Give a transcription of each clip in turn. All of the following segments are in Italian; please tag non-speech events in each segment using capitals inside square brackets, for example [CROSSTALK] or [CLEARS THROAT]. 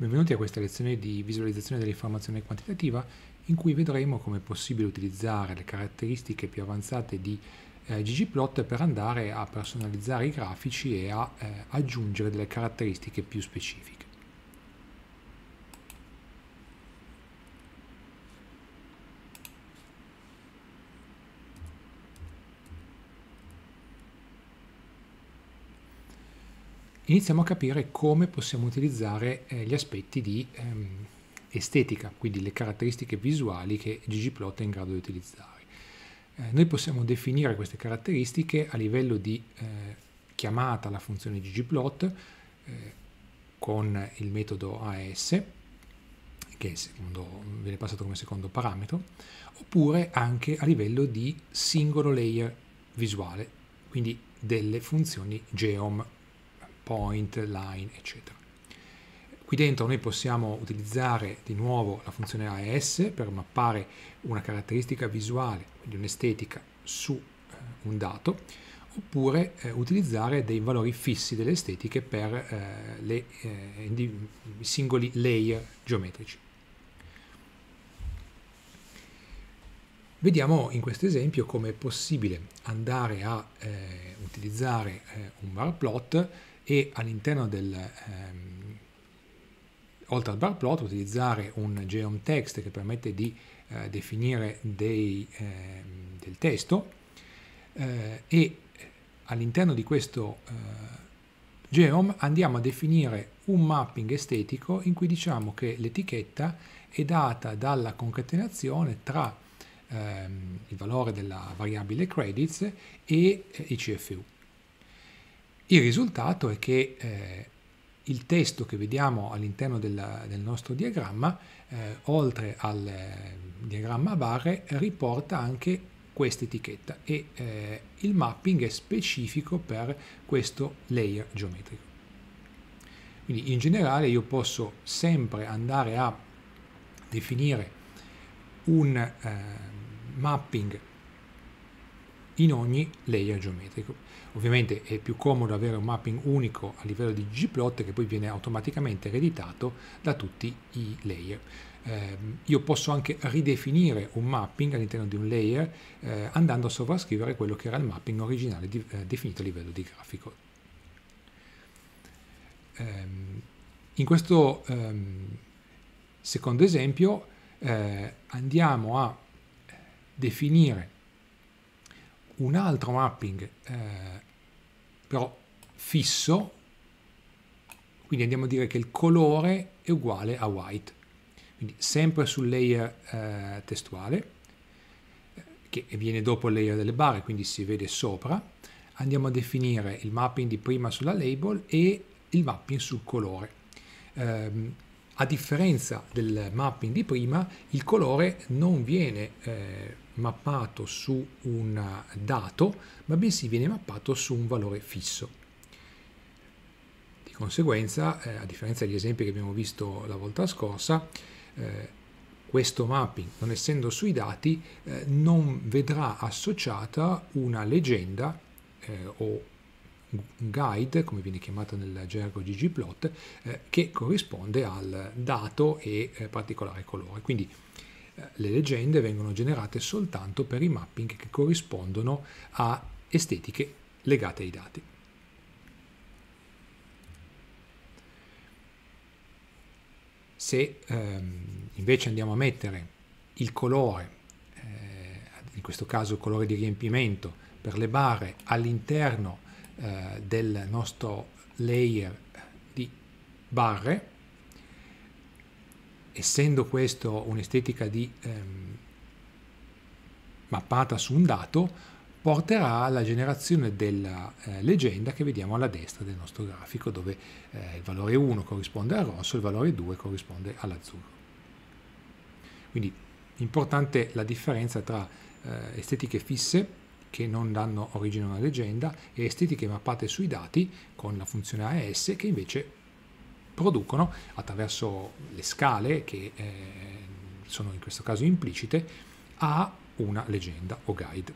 Benvenuti a questa lezione di visualizzazione dell'informazione quantitativa in cui vedremo come è possibile utilizzare le caratteristiche più avanzate di eh, ggplot per andare a personalizzare i grafici e a eh, aggiungere delle caratteristiche più specifiche. iniziamo a capire come possiamo utilizzare eh, gli aspetti di ehm, estetica, quindi le caratteristiche visuali che ggplot è in grado di utilizzare. Eh, noi possiamo definire queste caratteristiche a livello di eh, chiamata alla funzione ggplot eh, con il metodo AS, che secondo, viene passato come secondo parametro, oppure anche a livello di singolo layer visuale, quindi delle funzioni geom point, line, eccetera. Qui dentro noi possiamo utilizzare di nuovo la funzione AES per mappare una caratteristica visuale, quindi un'estetica, su eh, un dato, oppure eh, utilizzare dei valori fissi delle estetiche per eh, le, eh, i singoli layer geometrici. Vediamo in questo esempio come è possibile andare a eh, utilizzare eh, un bar plot e all'interno del, ehm, oltre al bar plot, utilizzare un geom text che permette di eh, definire dei, ehm, del testo eh, e all'interno di questo eh, geom andiamo a definire un mapping estetico in cui diciamo che l'etichetta è data dalla concatenazione tra ehm, il valore della variabile credits e eh, i CFU. Il risultato è che eh, il testo che vediamo all'interno del, del, nostro diagramma, eh, oltre al eh, diagramma barre, riporta anche questa etichetta e eh, il mapping è specifico per questo layer geometrico. Quindi in generale io posso sempre andare a definire un eh, mapping in ogni layer geometrico. Ovviamente è più comodo avere un mapping unico a livello di gplot che poi viene automaticamente ereditato da tutti i layer. Eh, io posso anche ridefinire un mapping all'interno di un layer eh, andando a sovrascrivere quello che era il mapping originale di, eh, definito a livello di grafico. Ehm, in questo ehm, secondo esempio eh, andiamo a definire un altro mapping eh, però fisso quindi andiamo a dire che il colore è uguale a white quindi sempre sul layer eh, testuale che viene dopo il layer delle barre quindi si vede sopra andiamo a definire il mapping di prima sulla label e il mapping sul colore eh, a differenza del mapping di prima il colore non viene eh, mappato su un eh, dato, ma bensì viene mappato su un valore fisso. Di conseguenza, eh, a differenza degli esempi che abbiamo visto la volta scorsa, eh, questo mapping, non essendo sui dati, eh, non vedrà associata una leggenda eh, o guide, come viene chiamato nel gergo ggplot, eh, che corrisponde al dato e particolare colore. Quindi le leggende vengono generate soltanto per i mapping che corrispondono a estetiche legate ai dati. Se ehm, invece andiamo a mettere il colore, eh, in questo caso il colore di riempimento, per le barre all'interno eh, del nostro layer di barre, essendo questo un'estetica di ehm, mappata su un dato, porterà alla generazione della eh, leggenda che vediamo alla destra del nostro grafico, dove eh, il valore 1 corrisponde al rosso, e il valore 2 corrisponde all'azzurro. Quindi importante la differenza tra eh, estetiche fisse, che non danno origine a una leggenda, e estetiche mappate sui dati, con la funzione AS, che invece producono attraverso le scale che eh, sono in questo caso implicite a una leggenda o guide.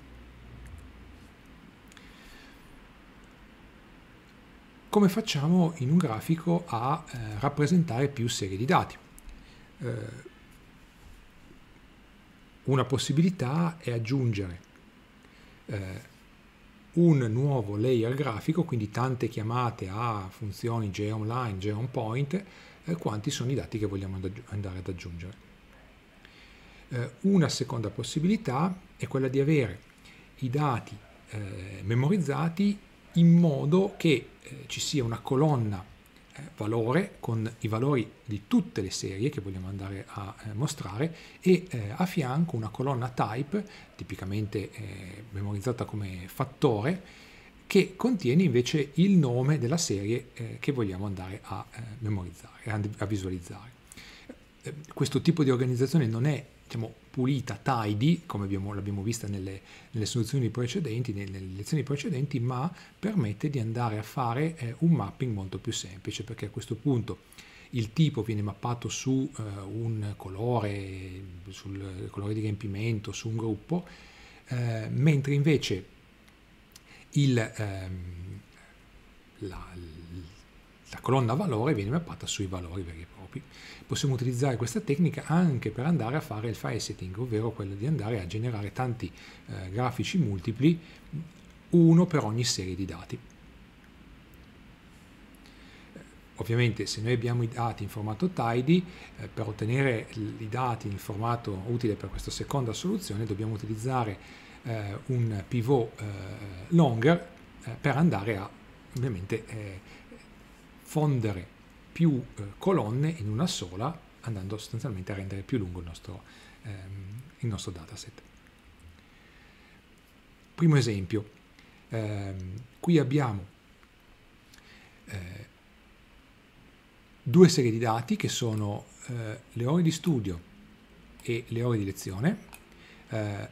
Come facciamo in un grafico a eh, rappresentare più serie di dati? Eh, una possibilità è aggiungere eh, un nuovo layer grafico, quindi tante chiamate a funzioni geonline, geonpoint, eh, quanti sono i dati che vogliamo andare ad aggiungere. Eh, una seconda possibilità è quella di avere i dati eh, memorizzati in modo che eh, ci sia una colonna valore con i valori di tutte le serie che vogliamo andare a eh, mostrare e eh, a fianco una colonna type tipicamente eh, memorizzata come fattore che contiene invece il nome della serie eh, che vogliamo andare a eh, memorizzare, a visualizzare. Eh, questo tipo di organizzazione non è diciamo, pulita, tidy, come abbiamo, l'abbiamo vista nelle, nelle, soluzioni precedenti, nelle, nelle, lezioni precedenti, ma permette di andare a fare eh, un mapping molto più semplice, perché a questo punto il tipo viene mappato su eh, un colore, sul colore di riempimento, su un gruppo, eh, mentre invece il, ehm, la, la colonna valore viene mappata sui valori veri e propri. Possiamo utilizzare questa tecnica anche per andare a fare il file setting, ovvero quello di andare a generare tanti eh, grafici multipli, uno per ogni serie di dati. Ovviamente se noi abbiamo i dati in formato tidy, eh, per ottenere i dati in formato utile per questa seconda soluzione dobbiamo utilizzare eh, un pivot eh, longer eh, per andare a ovviamente eh, fondere più eh, colonne in una sola, andando sostanzialmente a rendere più lungo il nostro, ehm, il nostro dataset. Primo esempio, ehm, qui abbiamo eh, due serie di dati che sono eh, le ore di studio e le ore di lezione. Eh,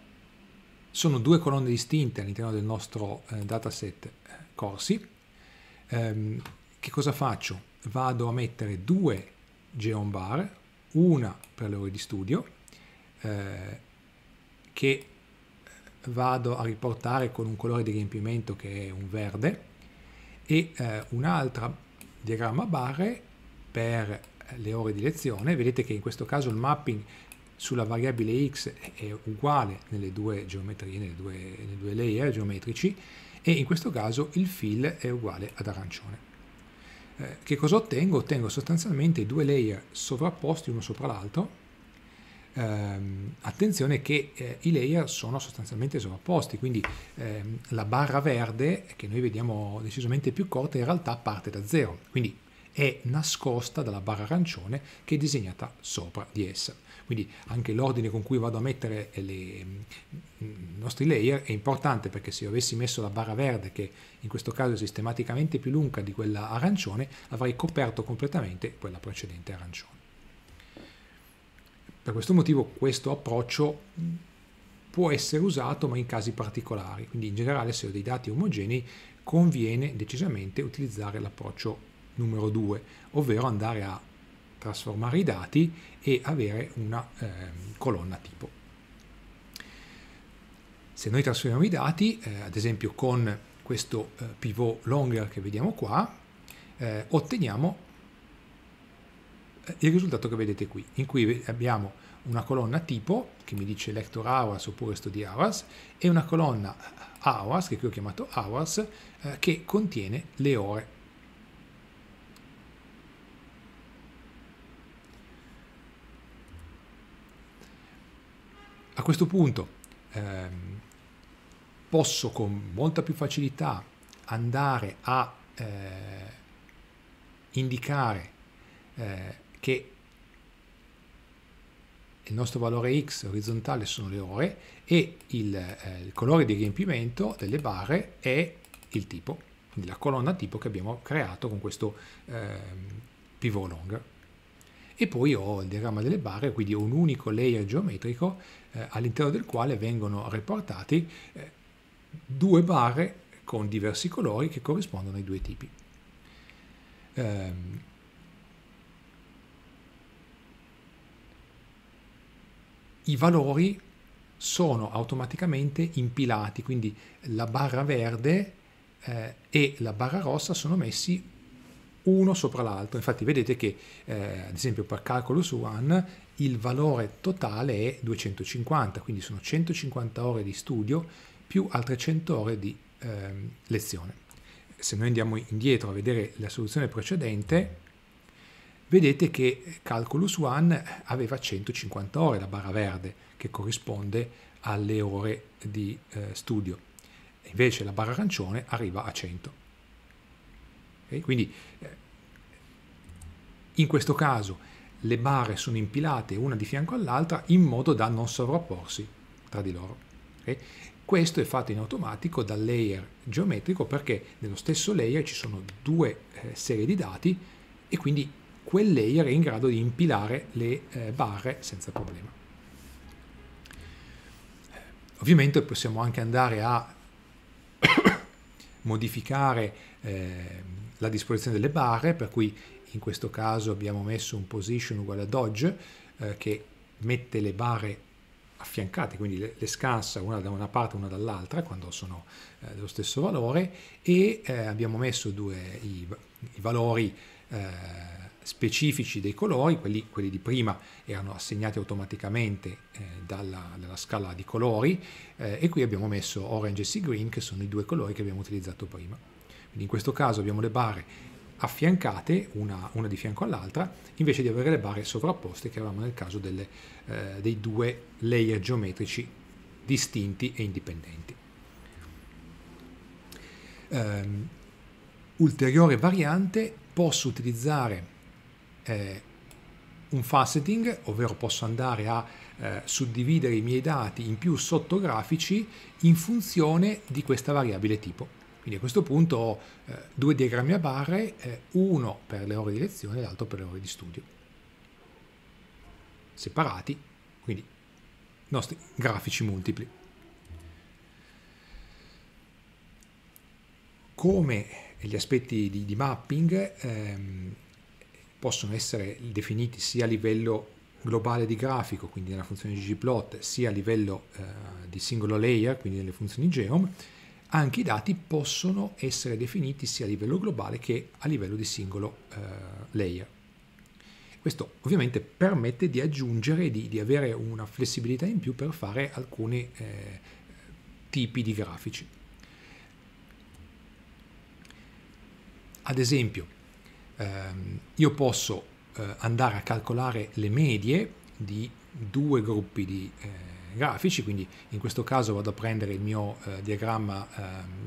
sono due colonne distinte all'interno del nostro eh, dataset eh, corsi. Ehm, che cosa faccio? Vado a mettere due Geon bar, una per le ore di studio, eh, che vado a riportare con un colore di riempimento che è un verde, e eh, un'altra diagramma barre per le ore di lezione. Vedete che in questo caso il mapping sulla variabile x è uguale nelle due geometrie, nelle due, nei due layer geometrici, e in questo caso il fill è uguale ad arancione. Eh, che cosa ottengo? Ottengo sostanzialmente due layer sovrapposti uno sopra l'altro. Ehm, attenzione che eh, i layer sono sostanzialmente sovrapposti, quindi ehm, la barra verde che noi vediamo decisamente più corta in realtà parte da zero. Quindi è nascosta dalla barra arancione che è disegnata sopra di essa. Quindi anche l'ordine con cui vado a mettere le, mm, i nostri layer è importante perché se io avessi messo la barra verde, che in questo caso è sistematicamente più lunga di quella arancione, avrei coperto completamente quella precedente arancione. Per questo motivo questo approccio mm, può essere usato ma in casi particolari, quindi in generale se ho dei dati omogenei conviene decisamente utilizzare l'approccio numero 2, ovvero andare a trasformare i dati e avere una eh, colonna tipo. Se noi trasformiamo i dati, eh, ad esempio con questo eh, pivot longer che vediamo qua, eh, otteniamo eh, il risultato che vedete qui, in cui abbiamo una colonna tipo che mi dice lector hours oppure study hours e una colonna eh, hours che qui ho chiamato hours che contiene le ore A questo punto ehm, posso con molta più facilità andare a eh, indicare eh, che il nostro valore x orizzontale sono le ore e il, eh, il, colore di riempimento delle barre è il tipo, quindi la colonna tipo che abbiamo creato con questo eh, pivot long e poi ho il diagramma delle barre, quindi ho un unico layer geometrico eh, all'interno del quale vengono riportati eh, due barre con diversi colori che corrispondono ai due tipi. Ehm, I valori sono automaticamente impilati, quindi la barra verde eh, e la barra rossa sono messi uno sopra l'altro. Infatti vedete che, eh, ad esempio, per Calculus One il valore totale è 250, quindi sono 150 ore di studio più altre 100 ore di eh, lezione. Se noi andiamo indietro a vedere la soluzione precedente, vedete che Calculus One aveva 150 ore, la barra verde, che corrisponde alle ore di eh, studio. Invece la barra arancione arriva a 100. Okay? Quindi eh, in questo caso le barre sono impilate una di fianco all'altra in modo da non sovrapporsi tra di loro. Okay? Questo è fatto in automatico dal layer geometrico perché nello stesso layer ci sono due eh, serie di dati e quindi quel layer è in grado di impilare le eh, barre senza problema. Ovviamente possiamo anche andare a modificare eh, la disposizione delle barre, per cui in questo caso abbiamo messo un position uguale a dodge eh, che mette le barre affiancate, quindi le, le, scansa una da una parte e una dall'altra quando sono eh, dello stesso valore e eh, abbiamo messo due, i, i valori eh, specifici dei colori, quelli, quelli, di prima erano assegnati automaticamente eh, dalla, dalla, scala di colori eh, e qui abbiamo messo orange e sea green che sono i due colori che abbiamo utilizzato prima. Quindi in questo caso abbiamo le barre affiancate una, una di fianco all'altra invece di avere le barre sovrapposte che avevamo nel caso delle, eh, dei due layer geometrici distinti e indipendenti. Um, ulteriore variante posso utilizzare eh, un faceting, ovvero posso andare a eh, suddividere i miei dati in più sottografici in funzione di questa variabile tipo. Quindi a questo punto ho eh, due diagrammi a barre, eh, uno per le ore di lezione e l'altro per le ore di studio. Separati, quindi nostri grafici multipli. Come gli aspetti di, di mapping ehm, possono essere definiti sia a livello globale di grafico, quindi nella funzione ggplot, sia a livello eh, di singolo layer, quindi nelle funzioni geom, anche i dati possono essere definiti sia a livello globale che a livello di singolo eh, layer. Questo ovviamente permette di aggiungere, di, di, avere una flessibilità in più per fare alcuni eh, tipi di grafici. Ad esempio, ehm, io posso eh, andare a calcolare le medie di due gruppi di eh, grafici, quindi in questo caso vado a prendere il mio eh, diagramma,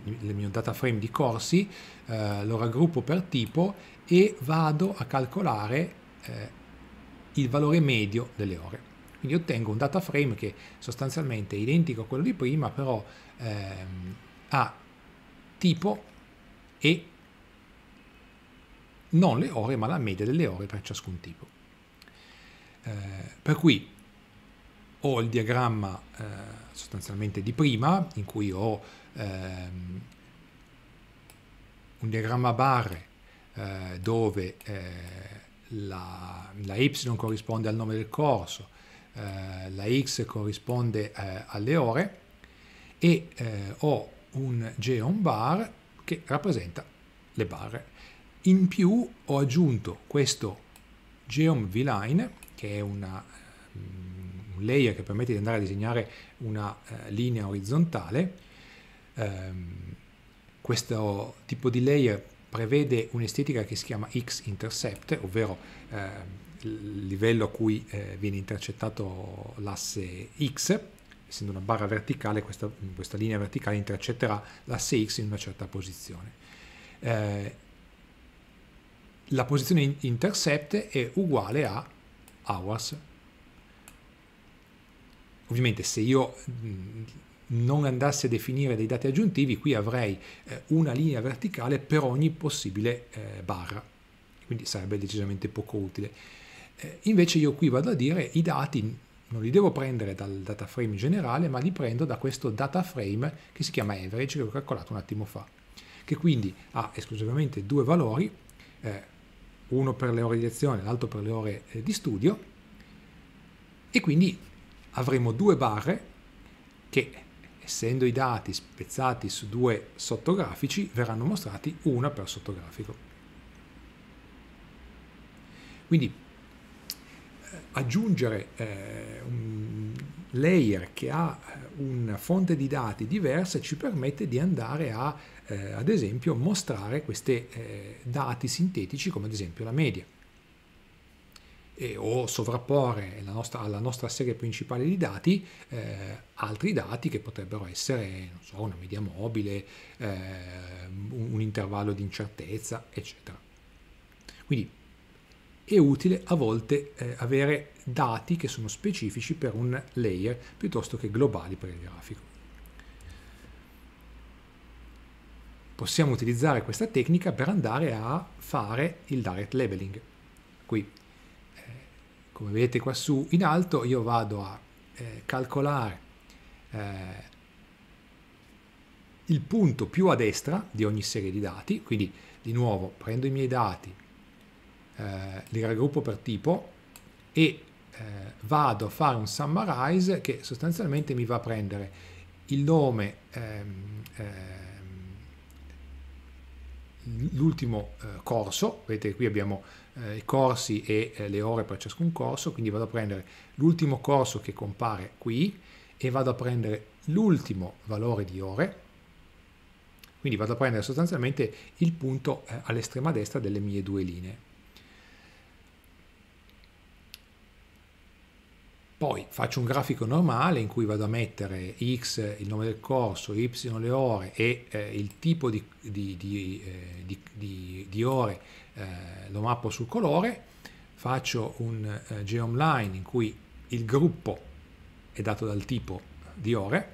ehm, il mio data frame di corsi, eh, lo raggruppo per tipo e vado a calcolare eh, il valore medio delle ore. Quindi ottengo un data frame che sostanzialmente è identico a quello di prima, però ehm, ha tipo e non le ore ma la media delle ore per ciascun tipo. Eh, per cui ho il diagramma eh, sostanzialmente di prima in cui ho ehm, un diagramma a barre eh, dove eh, la, la y corrisponde al nome del corso, eh, la x corrisponde eh, alle ore e ho un geon bar che rappresenta le barre in più ho aggiunto questo Geom V-Line, che è una, mm, un layer che permette di andare a disegnare una eh, linea orizzontale. Ehm, questo tipo di layer prevede un'estetica che si chiama X-intercept, ovvero eh, il livello a cui eh, viene intercettato l'asse X, essendo una barra verticale, questa, questa linea verticale intercetterà l'asse X in una certa posizione la posizione intercept è uguale a hours. Ovviamente se io mm, non andassi a definire dei dati aggiuntivi, qui avrei eh, una linea verticale per ogni possibile eh, barra, quindi sarebbe decisamente poco utile. Eh, invece io qui vado a dire i dati non li devo prendere dal data frame generale, ma li prendo da questo data frame che si chiama average, che ho calcolato un attimo fa, che quindi ha esclusivamente due valori, eh, uno per le ore di lezione, l'altro per le ore eh, di studio, e quindi avremo due barre che, essendo i dati spezzati su due sottografici, verranno mostrati una per sottografico. Quindi eh, aggiungere eh, un layer che ha eh, una fonte di dati diversa ci permette di andare a, eh, ad esempio, mostrare questi eh, dati sintetici come ad esempio la media. E, o sovrapporre nostra, alla nostra serie principale di dati eh, altri dati che potrebbero essere so, una media mobile, eh, un, un intervallo di incertezza, eccetera. Quindi è utile a volte eh, avere dati che sono specifici per un layer piuttosto che globali per il grafico. Possiamo utilizzare questa tecnica per andare a fare il direct labeling. Qui, eh, come vedete qua su in alto, io vado a eh, calcolare eh, il punto più a destra di ogni serie di dati, quindi di nuovo prendo i miei dati, eh, li raggruppo per tipo e eh, vado a fare un summarize che sostanzialmente mi va a prendere il nome, ehm, ehm, l'ultimo eh, corso, vedete qui abbiamo eh, i corsi e eh, le ore per ciascun corso, quindi vado a prendere l'ultimo corso che compare qui e vado a prendere l'ultimo valore di ore, quindi vado a prendere sostanzialmente il punto eh, all'estrema destra delle mie due linee. Poi faccio un grafico normale in cui vado a mettere x, il nome del corso, y le ore e eh, il tipo di, di, di, eh, di ore eh, lo mappo sul colore. Faccio un eh, geomline in cui il gruppo è dato dal tipo di ore.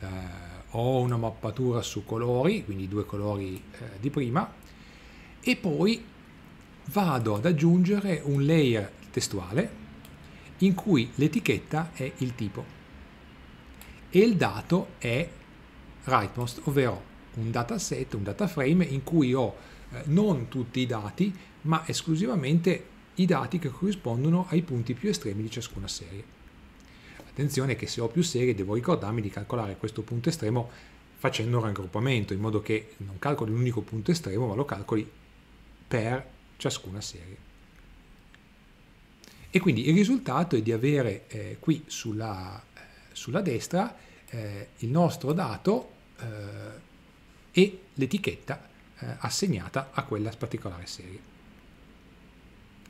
Eh, ho una mappatura su colori, quindi due colori eh, di prima. E poi vado ad aggiungere un layer testuale in cui l'etichetta è il tipo e il dato è rightmost, ovvero un dataset, un dataframe in cui ho eh, non tutti i dati, ma esclusivamente i dati che corrispondono ai punti più estremi di ciascuna serie. Attenzione che se ho più serie devo ricordarmi di calcolare questo punto estremo facendo un raggruppamento, in modo che non calcoli un unico punto estremo, ma lo calcoli per ciascuna serie. E quindi il risultato è di avere eh, qui sulla, eh, sulla destra eh, il nostro dato eh, e l'etichetta eh, assegnata a quella particolare serie.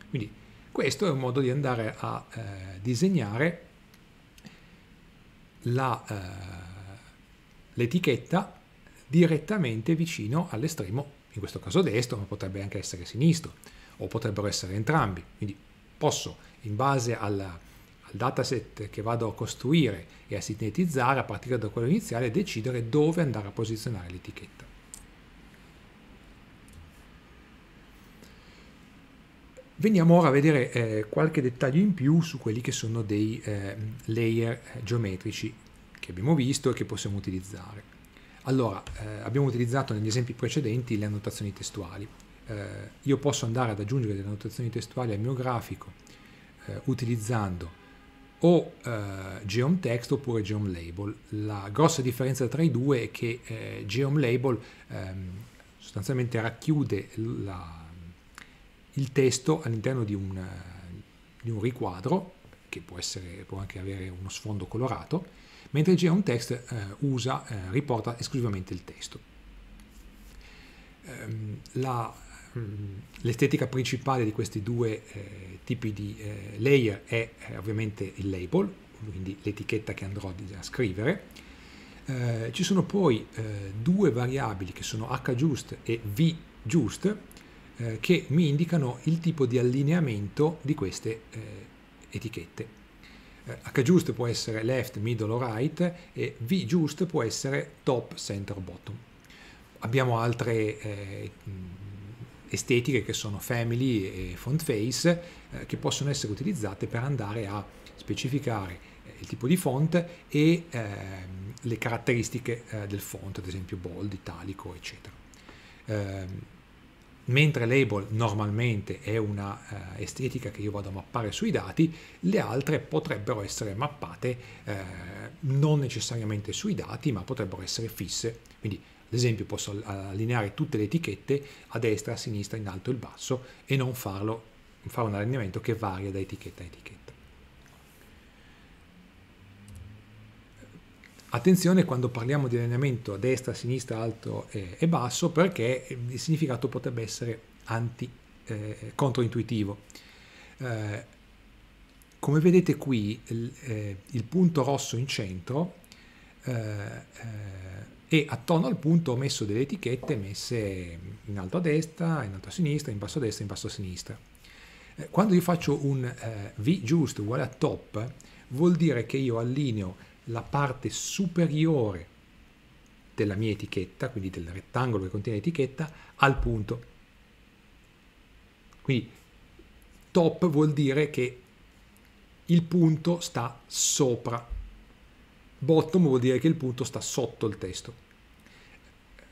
Quindi questo è un modo di andare a eh, disegnare l'etichetta direttamente vicino all'estremo, in questo caso destro, ma potrebbe anche essere sinistro, o potrebbero essere entrambi. Quindi posso, in base alla, al dataset che vado a costruire e a sintetizzare, a partire da quello iniziale, decidere dove andare a posizionare l'etichetta. Veniamo ora a vedere eh, qualche dettaglio in più su quelli che sono dei eh, layer eh, geometrici che abbiamo visto e che possiamo utilizzare. Allora, eh, abbiamo utilizzato negli esempi precedenti le annotazioni testuali eh, io posso andare ad aggiungere delle annotazioni testuali al mio grafico eh, utilizzando o eh, Geom Text oppure Geom Label. La grossa differenza tra i due è che eh, Geom Label ehm, sostanzialmente racchiude la, il testo all'interno di, di un, riquadro che può, essere, può, anche avere uno sfondo colorato, mentre Geom Text eh, usa, eh, riporta esclusivamente il testo. Ehm, la Mm. l'estetica principale di questi due eh, tipi di eh, layer è eh, ovviamente il label, quindi l'etichetta che andrò a scrivere. Eh, ci sono poi eh, due variabili che sono hJust e vJust eh, che mi indicano il tipo di allineamento di queste etichette. hJust può essere left, middle o right e vJust può essere top, center o bottom. Abbiamo altre estetiche che sono family e font face eh, che possono essere utilizzate per andare a specificare eh, il tipo di font e ehm, le caratteristiche eh, del font, ad esempio bold, italico, eccetera. Ehm, mentre label normalmente è una eh, estetica che io vado a mappare sui dati, le altre potrebbero essere mappate non necessariamente sui dati, ma potrebbero essere fisse. Quindi ad esempio posso allineare tutte le etichette a destra, a sinistra, in alto e in basso e non farlo, fare un allineamento che varia da etichetta a etichetta. Attenzione quando parliamo di allineamento a destra, a sinistra, alto e, basso perché il significato potrebbe essere anti, eh, controintuitivo. Eh, come vedete qui il, eh, il, punto rosso in centro eh, eh, e attorno al punto ho messo delle etichette messe in alto a destra, in alto a sinistra, in basso a destra, in basso a sinistra. Eh, quando io faccio un eh, V giusto uguale a top, vuol dire che io allineo la parte superiore della mia etichetta, quindi del rettangolo che contiene l'etichetta, al punto. Quindi top vuol dire che il punto sta sopra Bottom vuol dire che il punto sta sotto il testo.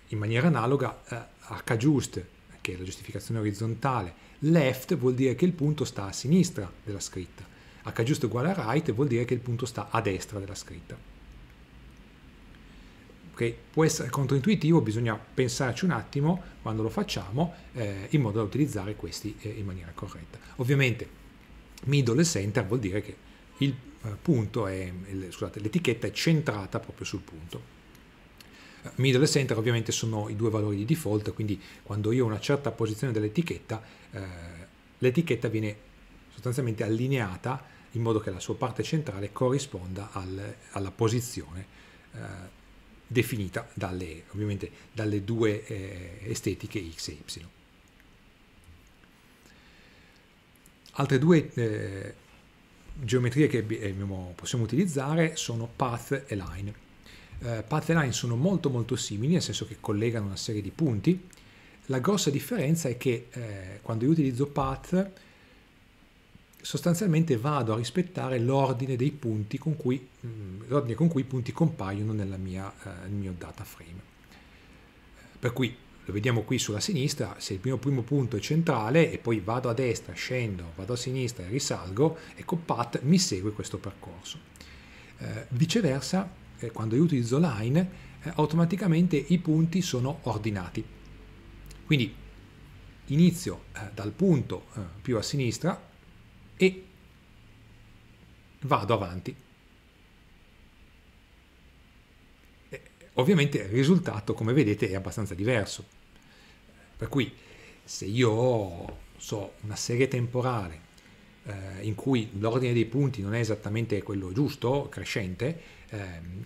In maniera analoga eh, HJust, che è la giustificazione orizzontale, left vuol dire che il punto sta a sinistra della scritta. HJust uguale a right vuol dire che il punto sta a destra della scritta. Okay? Può essere controintuitivo, bisogna pensarci un attimo quando lo facciamo eh, in modo da utilizzare questi eh, in maniera corretta. Ovviamente middle e center vuol dire che il, eh, punto è, scusate, l'etichetta è centrata proprio sul punto. Eh, middle e center ovviamente sono i due valori di default, quindi quando io ho una certa posizione dell'etichetta, eh, l'etichetta viene sostanzialmente allineata in modo che la sua parte centrale corrisponda al, alla posizione eh, definita dalle, ovviamente dalle due eh, estetiche x e y. Altre due eh, geometrie che eh, abbiamo, possiamo utilizzare sono path e line. Eh, path e line sono molto molto simili, nel senso che collegano una serie di punti. La grossa differenza è che eh, quando io utilizzo path sostanzialmente vado a rispettare l'ordine dei punti con cui, mm, l'ordine con cui i punti compaiono mia, eh, nel mio data frame. Per cui lo vediamo qui sulla sinistra, se il mio primo punto è centrale e poi vado a destra, scendo, vado a sinistra e risalgo, ecco PAT mi segue questo percorso. Eh, viceversa, eh, quando io utilizzo line, eh, automaticamente i punti sono ordinati. Quindi inizio eh, dal punto eh, più a sinistra e vado avanti. Ovviamente il risultato, come vedete, è abbastanza diverso. Per cui se io ho so, una serie temporale eh, in cui l'ordine dei punti non è esattamente quello giusto, crescente, ehm,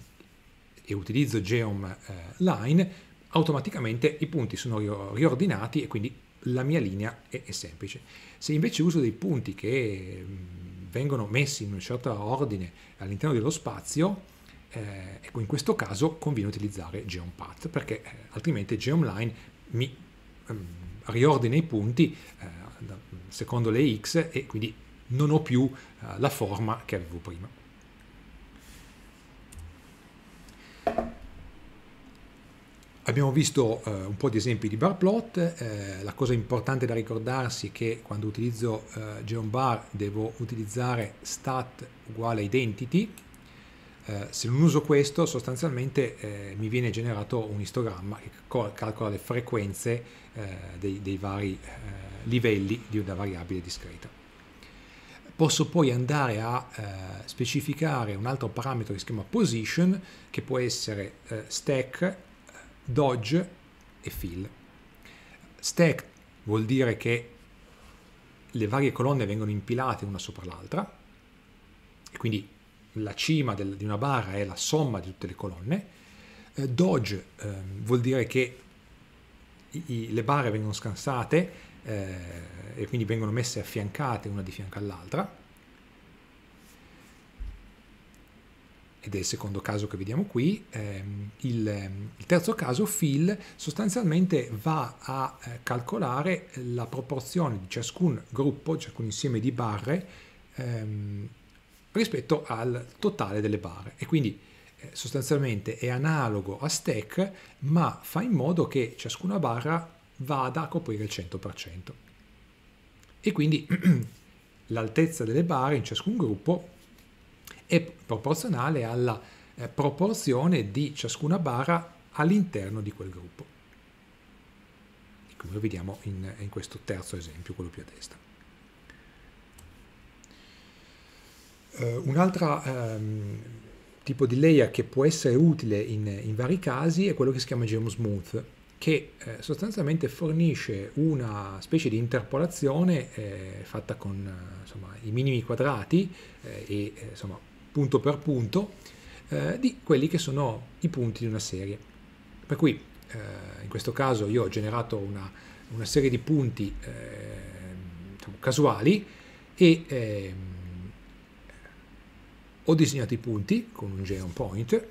e utilizzo Geom eh, Line, automaticamente i punti sono riordinati e quindi la mia linea è, è semplice. Se invece uso dei punti che mh, mm, vengono messi in un certo ordine all'interno dello spazio, eh, ecco, in questo caso conviene utilizzare GeoMPath perché eh, altrimenti GeoMline mi ehm, riordina i punti eh, secondo le x e quindi non ho più eh, la forma che avevo prima. Abbiamo visto eh, un po' di esempi di bar plot, eh, la cosa importante da ricordarsi è che quando utilizzo eh, GeoMBar devo utilizzare stat uguale identity, eh, se non uso questo, sostanzialmente eh, mi viene generato un istogramma che calcola le frequenze eh, dei, dei, vari eh, livelli di una variabile discreta. Posso poi andare a eh, specificare un altro parametro che si chiama position, che può essere stack, dodge e fill. Stack vuol dire che le varie colonne vengono impilate una sopra l'altra, e quindi la cima del, di una barra è la somma di tutte le colonne, eh, Doge eh, vuol dire che i, i, le barre vengono scansate eh, e quindi vengono messe affiancate una di fianco all'altra, ed è il secondo caso che vediamo qui. Ehm, ehm, il, terzo caso, fill, sostanzialmente va a eh, calcolare la proporzione di ciascun gruppo, ciascun insieme di barre, ehm, rispetto al totale delle barre e quindi eh, sostanzialmente è analogo a stack ma fa in modo che ciascuna barra vada a coprire il 100% e quindi [CLEARS THROAT] l'altezza delle barre in ciascun gruppo è proporzionale alla eh, proporzione di ciascuna barra all'interno di quel gruppo come ecco, vediamo in, in questo terzo esempio quello più a destra Uh, eh, un altro um, ehm, tipo di layer che può essere utile in, in, vari casi è quello che si chiama GeoSmooth, che eh, sostanzialmente fornisce una specie di interpolazione eh, fatta con insomma, i minimi quadrati eh, e eh, insomma, punto per punto eh, di quelli che sono i punti di una serie. Per cui in questo caso io ho generato una, una serie di punti diciamo, casuali e ehm, ho disegnato i punti con un geon point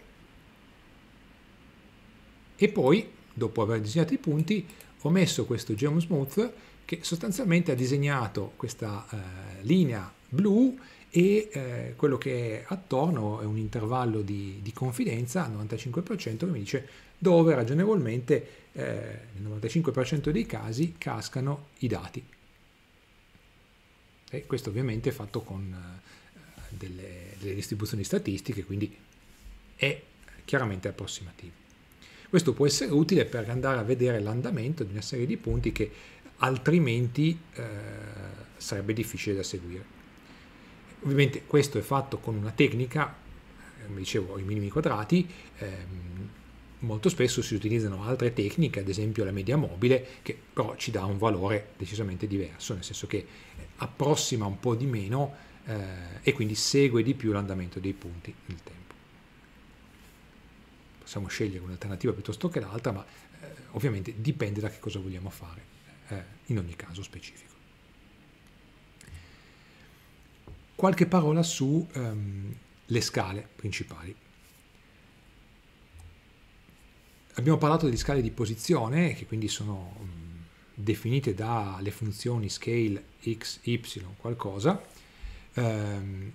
e poi, dopo aver disegnato i punti, ho messo questo geom smooth che sostanzialmente ha disegnato questa eh, linea blu e eh, quello che è attorno è un intervallo di, di confidenza al 95% che mi dice dove ragionevolmente eh, nel 95% dei casi cascano i dati. E questo ovviamente è fatto con eh, delle, delle distribuzioni statistiche, quindi è chiaramente approssimativo. Questo può essere utile per andare a vedere l'andamento di una serie di punti che altrimenti eh, sarebbe difficile da seguire. Ovviamente questo è fatto con una tecnica, eh, come dicevo, i minimi quadrati, ehm, molto spesso si utilizzano altre tecniche, ad esempio la media mobile, che però ci dà un valore decisamente diverso, nel senso che approssima un po' di meno eh, e quindi segue di più l'andamento dei punti nel tempo. Possiamo scegliere un'alternativa piuttosto che l'altra, ma eh, ovviamente dipende da che cosa vogliamo fare eh, in ogni caso specifico. Qualche parola su ehm, le scale principali. Abbiamo parlato delle scale di posizione, che quindi sono mm, definite dalle funzioni scale x, y, qualcosa, ehm,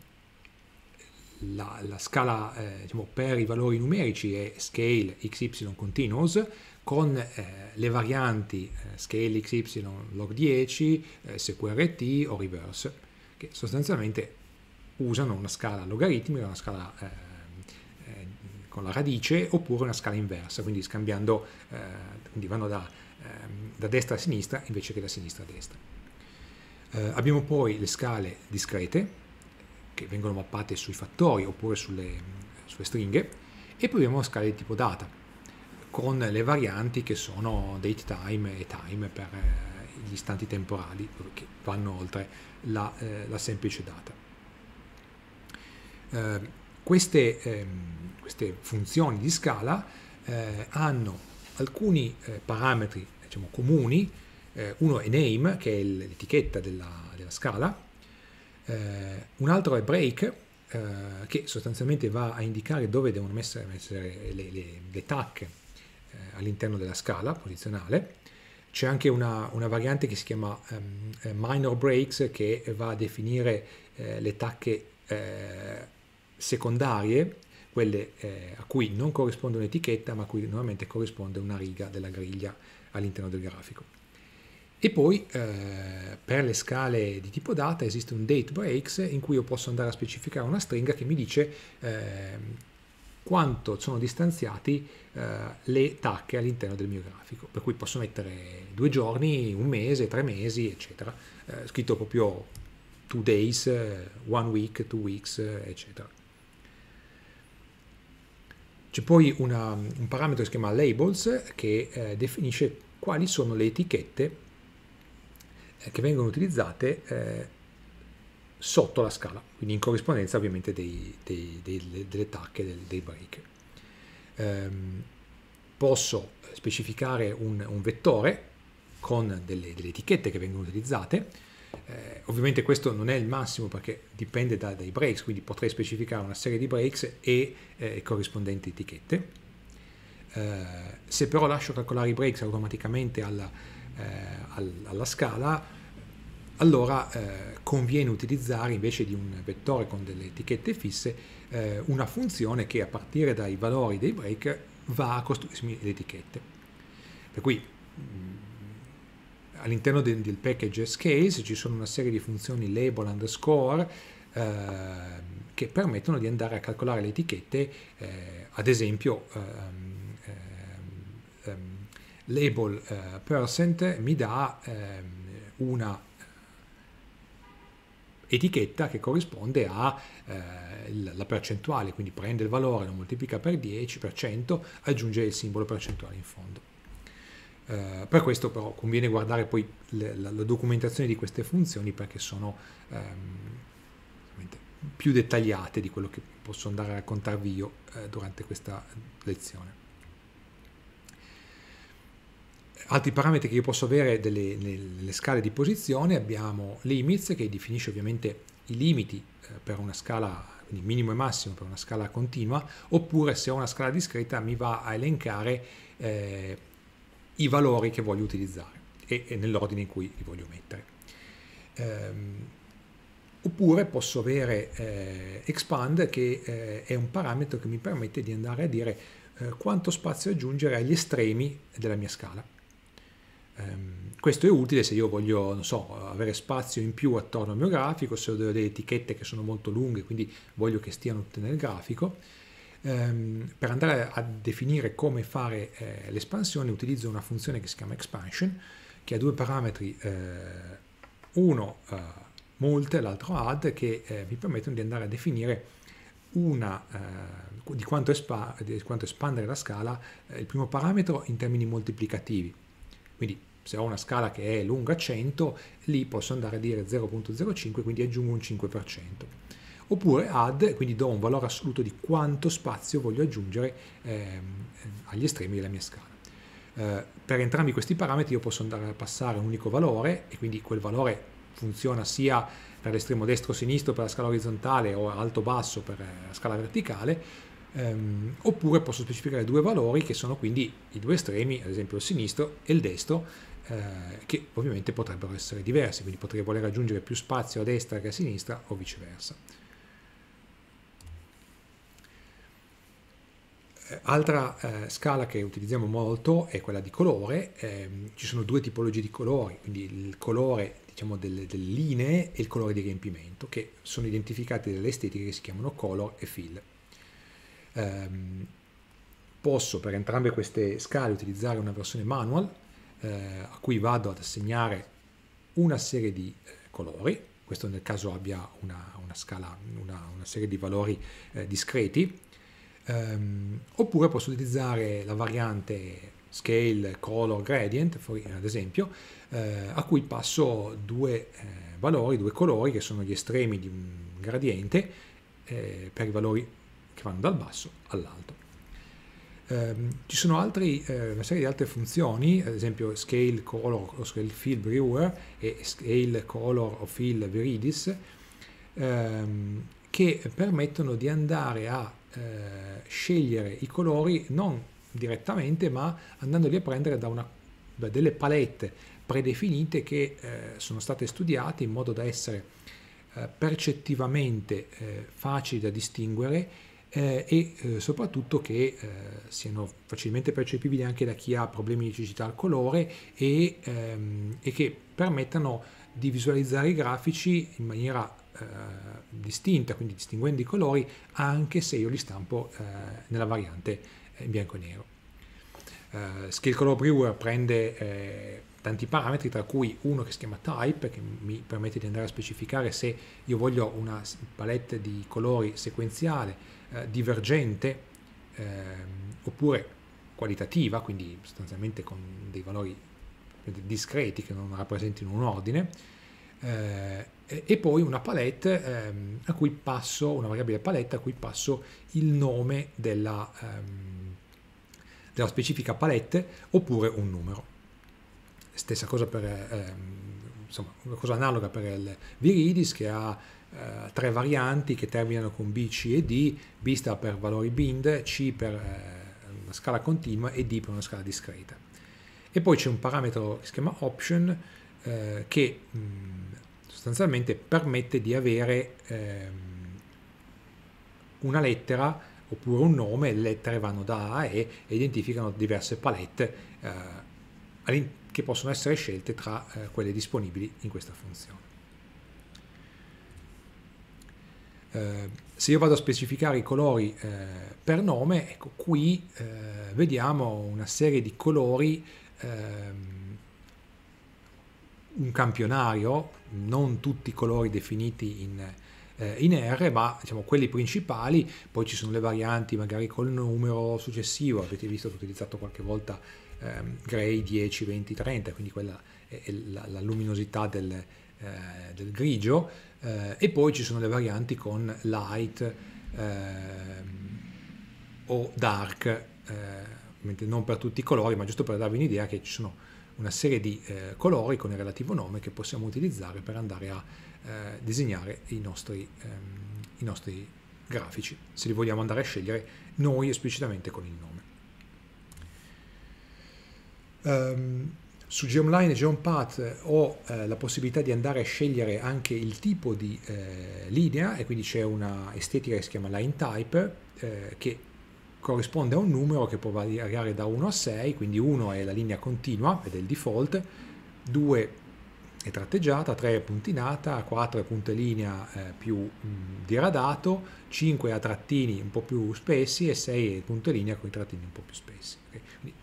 la, la, scala eh, diciamo, per i valori numerici è scale xy continuous con eh, le varianti eh, scale xy log 10, eh, sqrt o reverse, che sostanzialmente usano una scala logaritmica, una scala ehm, eh, con la radice oppure una scala inversa, quindi scambiando, eh, quindi vanno da, ehm, da destra a sinistra invece che da sinistra a destra. Eh, abbiamo poi le scale discrete che vengono mappate sui fattori oppure sulle, sulle stringhe e poi abbiamo scale di tipo data con le varianti che sono date time e time per eh, gli istanti temporali che vanno oltre la, eh, la semplice data. Eh, queste, ehm, queste, funzioni di scala eh, hanno alcuni eh, parametri diciamo, comuni eh, uno è name, che è l'etichetta della, della scala, eh, un altro è break, eh, che sostanzialmente va a indicare dove devono essere, essere le, le, le, tacche eh, all'interno della scala posizionale. C'è anche una, una, variante che si chiama um, minor breaks, che va a definire eh, le tacche secondarie quelle eh, a cui non corrisponde un'etichetta ma a cui normalmente corrisponde una riga della griglia all'interno del grafico. E poi eh, per le scale di tipo data esiste un date breaks in cui io posso andare a specificare una stringa che mi dice eh, quanto sono distanziati eh, le tacche all'interno del mio grafico. Per cui posso mettere due giorni, un mese, tre mesi, eccetera. Eh, scritto proprio two days, eh, one week, two weeks, eh, eccetera. C'è poi una, un parametro che si chiama labels che eh, definisce quali sono le etichette eh, che vengono utilizzate eh, sotto la scala, quindi in corrispondenza ovviamente dei, dei, dei, delle tacche, dei, dei break. Eh, posso specificare un, un vettore con delle, delle, etichette che vengono utilizzate. Eh, ovviamente questo non è il massimo perché dipende da, dai breaks, quindi potrei specificare una serie di breaks e eh, corrispondenti etichette. Eh, se però lascio calcolare i breaks automaticamente alla, eh, alla scala, allora eh, conviene utilizzare invece di un vettore con delle etichette fisse eh, una funzione che a partire dai valori dei break va a costruirsi le etichette. Per cui mm, all'interno del, del package scales ci sono una serie di funzioni label underscore eh, che permettono di andare a calcolare le etichette, eh, ad esempio eh, label eh, percent mi dà ehm, eh, una etichetta che corrisponde alla eh, percentuale, quindi prende il valore, lo moltiplica per 10%, aggiunge il simbolo percentuale in fondo. Eh, per questo però conviene guardare poi le, la, la, documentazione di queste funzioni perché sono ehm, più dettagliate di quello che posso andare a raccontarvi io eh, durante questa lezione altri parametri che io posso avere delle, nelle scale di posizione abbiamo limits che definisce ovviamente i limiti eh, per una scala quindi minimo e massimo per una scala continua oppure se ho una scala discreta mi va a elencare eh, i valori che voglio utilizzare e, e nell'ordine in cui li voglio mettere ehm, oppure posso avere eh, expand che eh, è un parametro che mi permette di andare a dire eh, quanto spazio aggiungere agli estremi della mia scala Ehm, questo è utile se io voglio, so, avere spazio in più attorno al mio grafico, se ho delle etichette che sono molto lunghe, quindi voglio che stiano tutte nel grafico. Ehm, per andare a definire come fare eh, l'espansione utilizzo una funzione che si chiama expansion, che ha due parametri, eh, uno eh, molt e l'altro add, che mi permettono di andare a definire una, di, quanto di, quanto espandere la scala il primo parametro in termini moltiplicativi. Quindi se ho una scala che è lunga 100, lì posso andare a dire 0.05, quindi aggiungo un 5%. Oppure add, quindi do un valore assoluto di quanto spazio voglio aggiungere ehm, agli estremi della mia scala. Eh, per entrambi questi parametri io posso andare a passare un unico valore e quindi quel valore funziona sia per l'estremo destro sinistro per la scala orizzontale o alto-basso per eh, la scala verticale, ehm, oppure posso specificare due valori che sono quindi i due estremi, ad esempio il sinistro e il destro, eh, che ovviamente potrebbero essere diverse, quindi potrei voler aggiungere più spazio a destra che a sinistra o viceversa. Eh, altra eh, scala che utilizziamo molto è quella di colore, eh, ci sono due tipologie di colori, quindi il colore diciamo, delle, delle, linee e il colore di riempimento, che sono identificati dalle estetiche che si chiamano color e fill. Eh, posso per entrambe queste scale utilizzare una versione manual, eh, a cui vado ad assegnare una serie di eh, colori, questo nel caso abbia una, una scala, una, una, serie di valori eh, discreti, ehm, oppure posso utilizzare la variante scale color gradient, ad esempio, eh, a cui passo due eh, valori, due colori che sono gli estremi di un gradiente eh, per i valori che vanno dal basso all'alto. Ehm, ci sono altri, eh, una serie di altre funzioni, ad esempio scale color o scale fill brewer e scale color o fill viridis, ehm, che permettono di andare a eh, scegliere i colori non direttamente ma andandoli a prendere da, una, da delle palette predefinite che eh, sono state studiate in modo da essere eh, percettivamente eh, facili da distinguere eh, e eh, soprattutto che eh, siano facilmente percepibili anche da chi ha problemi di cecità al colore e, ehm, e che permettano di visualizzare i grafici in maniera eh, distinta, quindi distinguendo i colori, anche se io li stampo eh, nella variante eh, in bianco e nero. Uh, Skill Color Brewer prende tanti parametri, tra cui uno che si chiama type, che mi permette di andare a specificare se io voglio una palette di colori sequenziale, eh, divergente eh, oppure qualitativa, quindi sostanzialmente con dei valori discreti che non rappresentino un ordine, eh, e poi una palette ehm, a cui passo, una variabile palette a cui passo il nome della, ehm, della specifica palette oppure un numero. Stessa cosa per, ehm, insomma, una cosa analoga per il Viridis che ha eh, tre varianti che terminano con B, C e D, B sta per valori bind, C per eh, una scala continua e D per una scala discreta. E poi c'è un parametro che si chiama option eh, che mh, sostanzialmente permette di avere ehm, una lettera oppure un nome, le lettere vanno da A a E e identificano diverse palette eh, che possono essere scelte tra eh, quelle disponibili in questa funzione. Eh, se io vado a specificare i colori eh, per nome, ecco qui eh, vediamo una serie di colori, ehm, un campionario, non tutti i colori definiti in, eh, in R, ma diciamo quelli principali, poi ci sono le varianti magari col numero successivo, avete visto che ho utilizzato qualche volta ehm, grey 10, 20, 30, quindi quella è la, la luminosità del, eh, del grigio eh, e poi ci sono le varianti con light ehm, o dark, eh, non per tutti i colori, ma giusto per darvi un'idea che ci sono una serie di eh, colori con il relativo nome che possiamo utilizzare per andare a disegnare i nostri, ehm, i nostri grafici, se li vogliamo andare a scegliere noi esplicitamente con il nome. Um, su Geomline e Geompath ho eh, la possibilità di andare a scegliere anche il tipo di eh, linea e quindi c'è una estetica che si chiama line type eh, che corrisponde a un numero che può variare da 1 a 6, quindi 1 è la linea continua ed è il default, 2 è tratteggiata, 3 è puntinata, 4 è punto e linea eh, più mh, mm, diradato, 5 è a trattini un po' più spessi e 6 è punto linea con i trattini un po' più spessi. Okay? Quindi,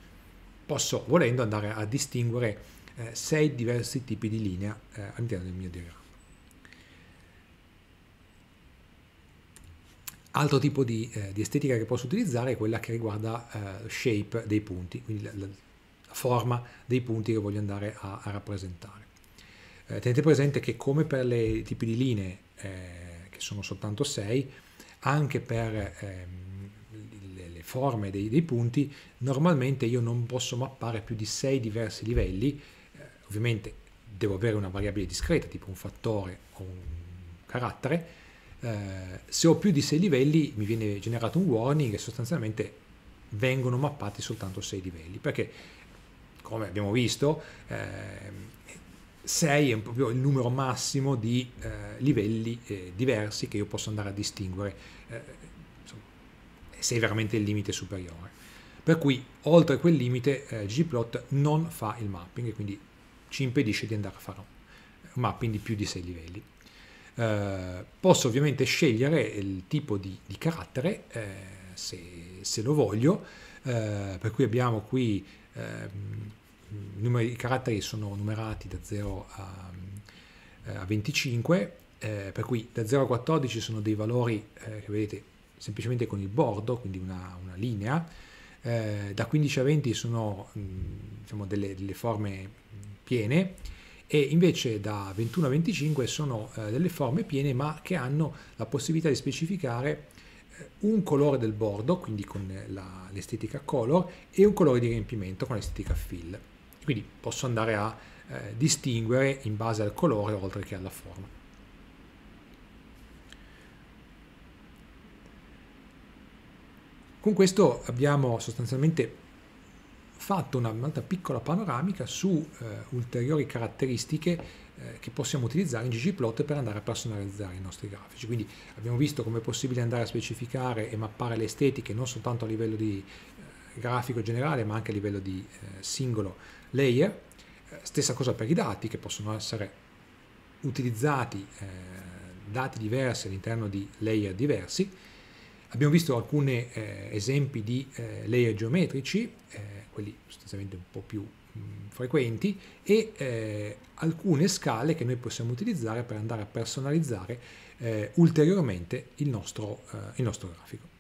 posso volendo andare a distinguere eh, sei diversi tipi di linea eh, all'interno del mio diagramma. Altro tipo di, eh, di, estetica che posso utilizzare è quella che riguarda eh, shape dei punti, quindi la, la, forma dei punti che voglio andare a, a rappresentare. Eh, tenete presente che come per i tipi di linee, eh, che sono soltanto 6, anche per... Ehm, forme dei, dei, punti, normalmente io non posso mappare più di 6 diversi livelli, eh, ovviamente devo avere una variabile discreta, tipo un fattore o un carattere, eh, se ho più di 6 livelli mi viene generato un warning e sostanzialmente vengono mappati soltanto 6 livelli, perché come abbiamo visto, eh, è proprio il numero massimo di eh, livelli eh, diversi che io posso andare a distinguere. Eh, sei veramente il limite superiore. Per cui oltre quel limite eh, ggplot non fa il mapping e quindi ci impedisce di andare a fare un mapping di più di 6 livelli. Eh, posso ovviamente scegliere il tipo di, di carattere eh, se, se, lo voglio, eh, per cui abbiamo qui ehm, numeri, i caratteri sono numerati da 0 a, eh, a 25, eh, per cui da 0 a 14 sono dei valori che vedete semplicemente con il bordo, quindi una, una linea. Eh, da 15 a 20 sono mh, mm, diciamo delle, delle, forme mm, piene e invece da 21 a 25 sono eh, delle forme piene ma che hanno la possibilità di specificare eh, un colore del bordo, quindi con la, l'estetica color, e un colore di riempimento con l'estetica fill. Quindi posso andare a eh, distinguere in base al colore oltre che alla forma. Con questo abbiamo sostanzialmente fatto una, piccola panoramica su eh, ulteriori caratteristiche eh, che possiamo utilizzare in ggplot per andare a personalizzare i nostri grafici. Quindi abbiamo visto come è possibile andare a specificare e mappare le estetiche non soltanto a livello di eh, grafico generale ma anche a livello di eh, singolo layer. Stessa cosa per i dati che possono essere utilizzati dati diversi all'interno di layer diversi Abbiamo visto alcuni eh, esempi di eh, layer geometrici, eh, quelli sostanzialmente un po' più mh, frequenti, e eh, alcune scale che noi possiamo utilizzare per andare a personalizzare eh, ulteriormente il nostro, eh, il nostro grafico.